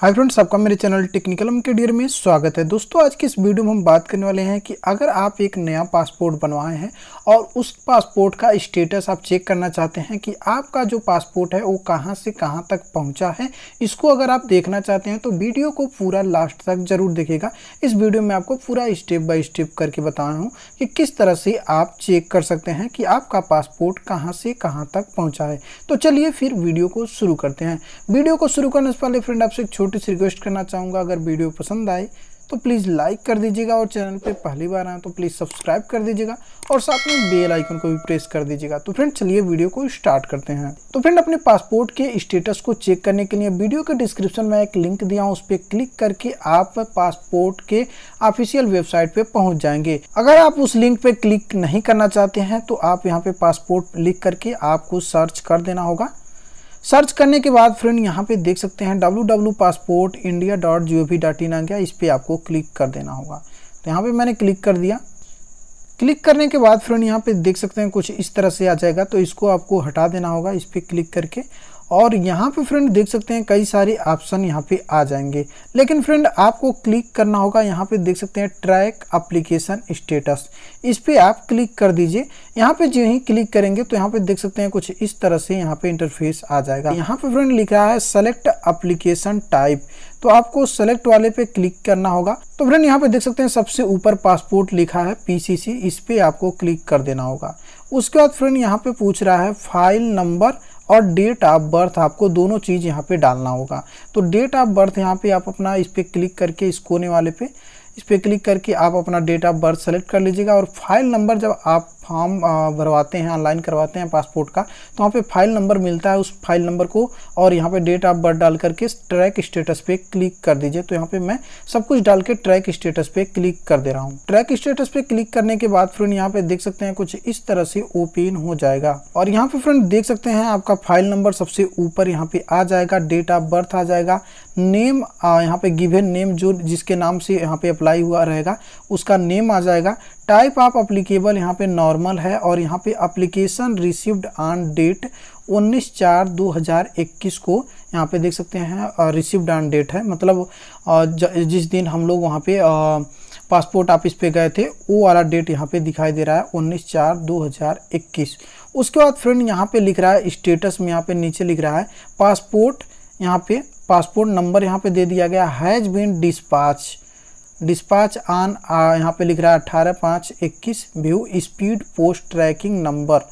हाय friends आपका मेरे channel technical M K dear में स्वागत है दोस्तों आज की इस वीडियो में हम बात करने वाले हैं कि अगर आप एक नया पासपोर्ट बनवाए हैं और उस पासपोर्ट का स्टेटस आप चेक करना चाहते हैं कि आपका जो पासपोर्ट है वो कहां से कहां तक पहुंचा है इसको अगर आप देखना चाहते हैं तो वीडियो को पूरा लास्ट तक ज़रूर देखेगा इस वीडियो में आपको पूरा स्टेप बाई स्टेप करके बताया हूँ कि किस तरह से आप चेक कर सकते हैं कि आपका पासपोर्ट कहाँ से कहाँ तक पहुँचा है तो चलिए फिर वीडियो को शुरू करते हैं वीडियो को शुरू करने से पहले फ्रेंड आपसे छोटी सी रिक्वेस्ट करना चाहूँगा अगर वीडियो पसंद आए तो प्लीज़ लाइक कर दीजिएगा और चैनल पे पहली बार आए तो प्लीज़ सब्सक्राइब कर दीजिएगा और साथ में बेल आइकन को भी प्रेस कर दीजिएगा तो फ्रेंड चलिए वीडियो को स्टार्ट करते हैं तो फ्रेंड अपने पासपोर्ट के स्टेटस को चेक करने के लिए वीडियो के डिस्क्रिप्शन में एक लिंक दिया हूँ उस पर क्लिक करके आप पासपोर्ट के ऑफिशियल वेबसाइट पर पहुँच जाएंगे अगर आप उस लिंक पर क्लिक नहीं करना चाहते हैं तो आप यहाँ पे पासपोर्ट लिख करके आपको सर्च कर देना होगा सर्च करने के बाद फ्रेंड यहाँ पे देख सकते हैं W passport India dot G O V dot in आ गया इस पर आपको क्लिक कर देना होगा तो यहाँ पे मैंने क्लिक कर दिया क्लिक करने के बाद फ्रेंड यहाँ पे देख सकते हैं कुछ इस तरह से आ जाएगा तो इसको आपको हटा देना होगा इस पर क्लिक करके और यहाँ पे फ्रेंड देख सकते हैं कई सारे ऑप्शन यहाँ पे आ जाएंगे लेकिन फ्रेंड आपको क्लिक करना होगा यहाँ पे देख सकते हैं ट्रैक अप्लीकेशन स्टेटस इस पर आप क्लिक कर दीजिए यहाँ पे जो ही क्लिक करेंगे तो यहाँ पे देख सकते हैं कुछ इस तरह से यहाँ पे इंटरफेस आ जाएगा यहाँ पे फ्रेंड लिखा है सेलेक्ट अप्लीकेशन टाइप तो आपको सेलेक्ट वाले पे क्लिक करना होगा तो फ्रेंड यहाँ पे देख सकते हैं सबसे ऊपर पासपोर्ट लिखा है पीसीसी इस पे आपको क्लिक कर देना होगा उसके बाद फ्रेंड यहाँ पे पूछ रहा है फाइल नंबर और डेट ऑफ बर्थ आपको दोनों चीज़ यहाँ पे डालना होगा तो डेट ऑफ बर्थ यहाँ पे आप अपना इस पर क्लिक करके इस कोने वाले पे इस पर क्लिक करके आप अपना डेट ऑफ बर्थ सेलेक्ट कर लीजिएगा और फाइल नंबर जब आप फॉर्म भरवाते हैं ऑनलाइन करवाते हैं पासपोर्ट का तो वहाँ पे फाइल नंबर मिलता है उस फाइल नंबर को और यहाँ पे डेट ऑफ बर्थ डाल करके ट्रैक स्टेटस पे क्लिक कर दीजिए तो यहाँ पे मैं सब कुछ डाल के ट्रैक स्टेटस पे क्लिक कर दे रहा हूँ ट्रैक स्टेटस पे क्लिक करने के बाद फ्रेंड यहाँ पे देख सकते हैं कुछ इस तरह से ओपन हो जाएगा और यहाँ पे फ्रेंड देख सकते हैं आपका फाइल नंबर सबसे ऊपर यहाँ पे आ जाएगा डेट ऑफ बर्थ आ जाएगा नेम यहाँ पे गिवेन नेम जो जिसके नाम से यहाँ पे अप्लाई हुआ रहेगा उसका नेम आ जाएगा टाइप ऑफ अप्लीकेबल यहाँ पे नॉर्मल है और यहाँ पे अप्लीकेशन रिसीव्ड ऑन डेट 19 चार 2021 को यहाँ पे देख सकते हैं रिसीव्ड ऑन डेट है मतलब जिस दिन हम लोग वहाँ पे पासपोर्ट ऑफिस पे गए थे वो वाला डेट यहाँ पे दिखाई दे रहा है 19 चार 2021 उसके बाद फ्रेंड यहाँ पे लिख रहा है स्टेटस में यहाँ पे नीचे लिख रहा है पासपोर्ट यहाँ पे पासपोर्ट नंबर यहाँ पे दे दिया गया has been dispatch dispatch on यहाँ पे लिख रहा है अट्ठारह पाँच इक्कीस view speed post tracking number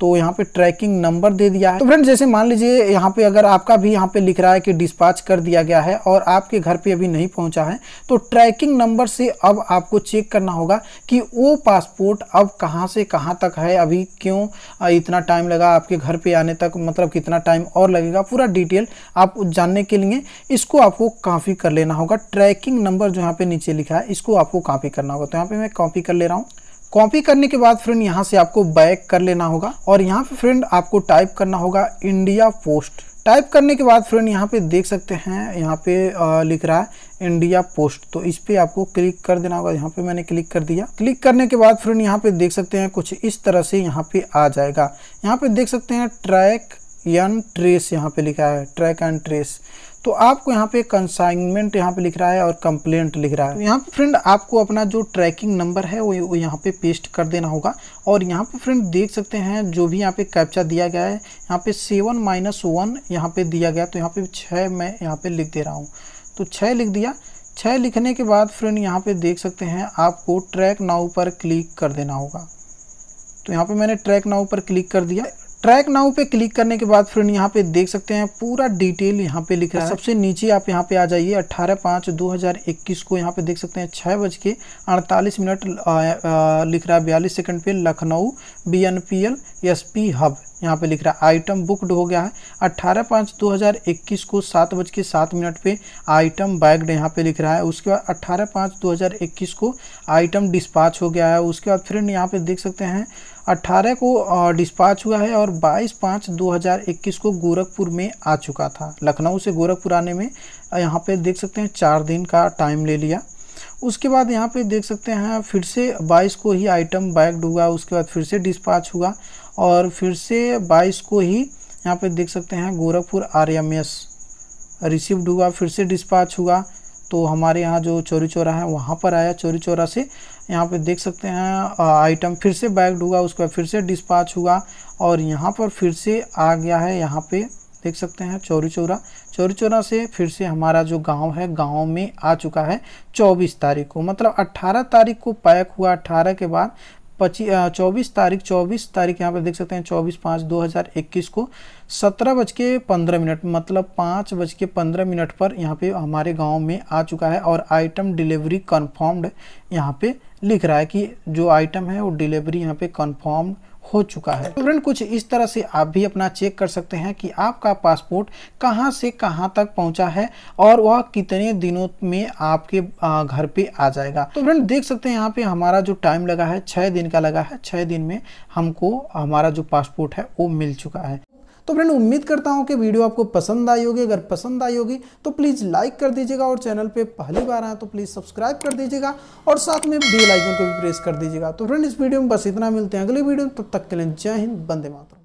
तो यहाँ पे ट्रैकिंग नंबर दे दिया है तो फ्रेंड जैसे मान लीजिए यहाँ पे अगर आपका भी यहाँ पे लिख रहा है कि डिस्पैच कर दिया गया है और आपके घर पे अभी नहीं पहुँचा है तो ट्रैकिंग नंबर से अब आपको चेक करना होगा कि वो पासपोर्ट अब कहाँ से कहाँ तक है अभी क्यों इतना टाइम लगा आपके घर पर आने तक मतलब कितना टाइम और लगेगा पूरा डिटेल आप जानने के लिए इसको आपको काफ़ी कर लेना होगा ट्रैकिंग नंबर जो यहाँ पर नीचे लिखा है इसको आपको काफ़ी करना होगा तो यहाँ पर मैं कॉपी कर ले रहा हूँ कॉपी करने के बाद फ्रेंड यहाँ से आपको बैक कर लेना होगा और यहाँ पे फ्रेंड आपको टाइप करना होगा इंडिया पोस्ट टाइप करने के बाद फ्रेंड यहाँ पे देख सकते हैं यहाँ पे लिख रहा है इंडिया पोस्ट तो इस पर आपको क्लिक कर देना होगा यहाँ पे मैंने क्लिक कर दिया क्लिक करने के बाद फ्रेंड यहाँ पे देख सकते हैं कुछ इस तरह से यहाँ पे आ जाएगा यहाँ पे देख सकते हैं ट्रैक यन ट्रेस यहाँ पे लिखा है ट्रैक एंड ट्रेस तो आपको यहाँ पे कंसाइनमेंट यहाँ पे लिख रहा है और कंप्लेंट लिख रहा है तो यहाँ पे फ्रेंड आपको अपना जो ट्रैकिंग नंबर है वो, वो यहाँ पे पेस्ट कर देना होगा और यहाँ पे फ्रेंड देख सकते हैं जो भी यहाँ पे कैप्चा दिया गया है यहाँ पे सेवन माइनस वन यहाँ पे दिया गया तो यहाँ पे छः मैं यहाँ पे लिख दे रहा हूँ तो छः लिख दिया छः लिखने के बाद फ्रेंड यहाँ पे देख सकते हैं आपको ट्रैक नाउ पर क्लिक कर देना होगा तो यहाँ पे मैंने ट्रैक नाउ पर क्लिक कर दिया ट्रैक नाउ पे क्लिक करने के बाद फ्रेंड यहाँ पे देख सकते हैं पूरा डिटेल यहाँ पे लिखा है सबसे नीचे आप यहाँ पे आ जाइए 18 पाँच 2021 को यहाँ पे देख सकते हैं छः बज के अड़तालीस मिनट लिख रहा है बयालीस सेकंड पे Lucknow B N P L S P hub यहाँ पे लिख रहा है आइटम बुकड हो गया है अट्ठारह पाँच दो हज़ार इक्कीस को सात बज के सात मिनट पे आइटम बैग्ड यहाँ पे लिख रहा है उसके बाद अट्ठारह पाँच दो हज़ार इक्कीस को आइटम डिस्पाच हो गया है उसके बाद फ्रेंड यहाँ पे देख सकते हैं अट्ठारह को डिस्पाच हुआ है और बाईस पाँच दो हज़ार इक्कीस को गोरखपुर में आ चुका था लखनऊ से गोरखपुर आने में यहाँ पे देख सकते हैं चार दिन का टाइम ले लिया उसके बाद यहाँ पे देख सकते हैं फिर से 22 को ही आइटम बैग्ड हुआ उसके बाद फिर से डिस्पाच हुआ और फिर से 22 को ही यहाँ पे देख सकते हैं Gorakhpur R M S received हुआ फिर से डिस्पाच हुआ तो हमारे यहाँ जो चोरी चौरा है वहाँ पर आया चोरी चौरा से यहाँ पे देख सकते हैं आइटम फिर से बैग्ड हुआ उसके बाद फिर से डिस्पाच हुआ और यहाँ पर फिर से आ गया है यहाँ पर देख सकते हैं चौरी चौरा चौरी चौरा से फिर से हमारा जो गांव है गांव में आ चुका है 24 तारीख को मतलब 18 तारीख को पैक हुआ 18 के बाद पची चौबीस तारीख चौबीस तारीख यहाँ पे देख सकते हैं चौबीस पाँच दो हज़ार इक्कीस को सत्रह बज के पंद्रह मिनट मतलब पाँच बज के पंद्रह मिनट पर यहाँ पे हमारे गांव में आ चुका है और आइटम डिलीवरी कन्फर्म्ड यहाँ पे लिख रहा है कि जो आइटम है वो डिलीवरी यहाँ पे कन्फर्म्ड हो चुका है स्टूडेंट कुछ इस तरह से आप भी अपना चेक कर सकते हैं कि आपका पासपोर्ट कहाँ से कहाँ तक पहुँचा है और वह कितने दिनों में आपके घर पे आ जाएगा तो फ्रेंड देख सकते हैं यहाँ पे हमारा जो टाइम लगा है छः दिन का लगा है छः दिन में हमको हमारा जो पासपोर्ट है वो मिल चुका है तो फ्रेंड उम्मीद करता हूँ कि वीडियो आपको पसंद आई होगी अगर पसंद आई होगी तो प्लीज़ लाइक कर दीजिएगा और चैनल पे पहली बार आए तो प्लीज़ सब्सक्राइब कर दीजिएगा और साथ में बेल आइकन को भी प्रेस कर दीजिएगा तो फ्रेंड इस वीडियो में बस इतना मिलते हैं अगले वीडियो में तब तक के लिए जय हिंद बंदे माता